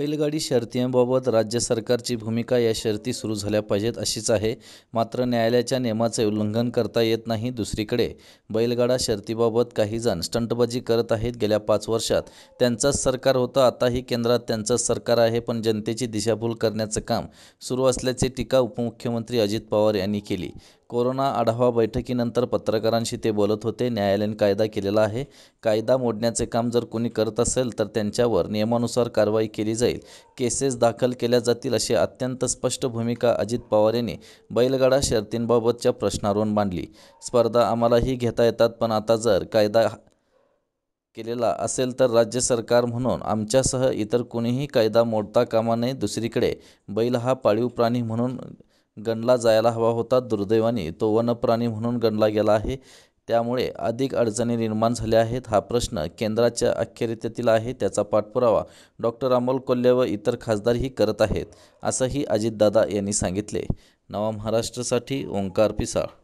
बैलगाडी शर्तींबाबत राज्य सरकारची भूमिका या शर्ती सुरू झाल्या पाहिजेत अशीच आहे मात्र न्यायालयाच्या नियमाचे उल्लंघन करता येत नाही दुसरीकडे बैलगाडा शर्तीबाबत काही जण स्टंटबाजी करत आहेत गेल्या पाच वर्षात त्यांचाच सरकार होतं आताही केंद्रात त्यांचंच सरकार आहे पण जनतेची दिशाभूल करण्याचं काम सुरू असल्याची टीका उपमुख्यमंत्री अजित पवार यांनी केली कोरोना आढावा बैठकीनंतर पत्रकारांशी ते बोलत होते न्यायालयीन कायदा केलेला आहे कायदा मोडण्याचे काम जर कोणी करत असेल तर त्यांच्यावर नियमानुसार कारवाई केली जाईल केसेस दाखल केल्या जातील अशी अत्यंत स्पष्ट भूमिका अजित पवार यांनी बैलगाडा शर्तींबाबतच्या प्रश्नावरून मांडली स्पर्धा आम्हालाही घेता येतात पण आता जर कायदा केलेला असेल तर राज्य सरकार म्हणून आमच्यासह इतर कोणीही कायदा मोडता कामा नये दुसरीकडे बैल हा पाळीव प्राणी म्हणून गणला जायला हवा होता दुर्दैवाने तो वनप्राणी म्हणून गणला गेला आहे त्यामुळे अधिक अडचणी निर्माण झाल्या आहेत हा प्रश्न केंद्राच्या अखेरितेतील आहे त्याचा पाठपुरावा डॉक्टर अमोल कोल्हे व इतर खासदारही करत आहेत असंही अजितदादा यांनी सांगितले नवा महाराष्ट्रासाठी ओंकार पिसाळ